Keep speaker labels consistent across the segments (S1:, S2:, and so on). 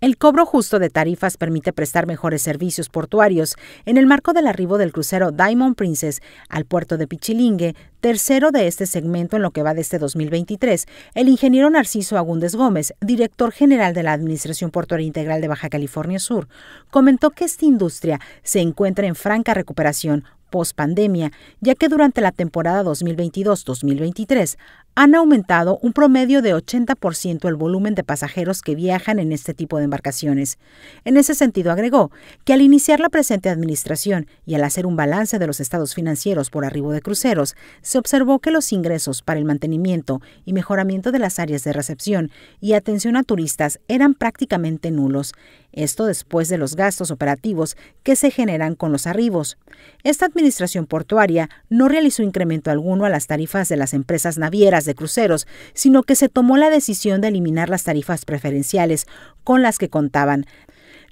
S1: El cobro justo de tarifas permite prestar mejores servicios portuarios en el marco del arribo del crucero Diamond Princess al puerto de Pichilingue, tercero de este segmento en lo que va de este 2023. El ingeniero Narciso Agúndez Gómez, director general de la Administración Portuaria Integral de Baja California Sur, comentó que esta industria se encuentra en franca recuperación post pandemia, ya que durante la temporada 2022-2023 han aumentado un promedio de 80% el volumen de pasajeros que viajan en este tipo de embarcaciones. En ese sentido, agregó que al iniciar la presente administración y al hacer un balance de los estados financieros por arribo de cruceros, se observó que los ingresos para el mantenimiento y mejoramiento de las áreas de recepción y atención a turistas eran prácticamente nulos. Esto después de los gastos operativos que se generan con los arribos. Esta administración portuaria no realizó incremento alguno a las tarifas de las empresas navieras de cruceros, sino que se tomó la decisión de eliminar las tarifas preferenciales con las que contaban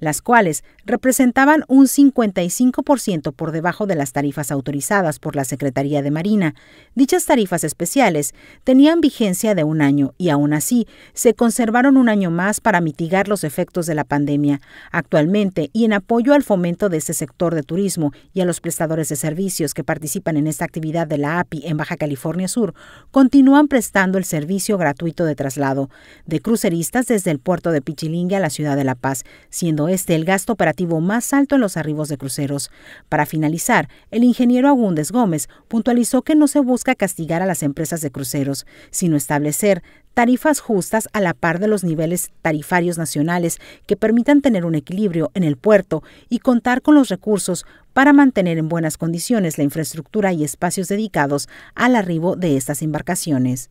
S1: las cuales representaban un 55% por debajo de las tarifas autorizadas por la Secretaría de Marina. Dichas tarifas especiales tenían vigencia de un año y aun así se conservaron un año más para mitigar los efectos de la pandemia. Actualmente, y en apoyo al fomento de este sector de turismo y a los prestadores de servicios que participan en esta actividad de la API en Baja California Sur, continúan prestando el servicio gratuito de traslado de cruceristas desde el puerto de Pichilingue a la ciudad de La Paz, siendo este el gasto operativo más alto en los arribos de cruceros. Para finalizar, el ingeniero Agúndez Gómez puntualizó que no se busca castigar a las empresas de cruceros, sino establecer tarifas justas a la par de los niveles tarifarios nacionales que permitan tener un equilibrio en el puerto y contar con los recursos para mantener en buenas condiciones la infraestructura y espacios dedicados al arribo de estas embarcaciones.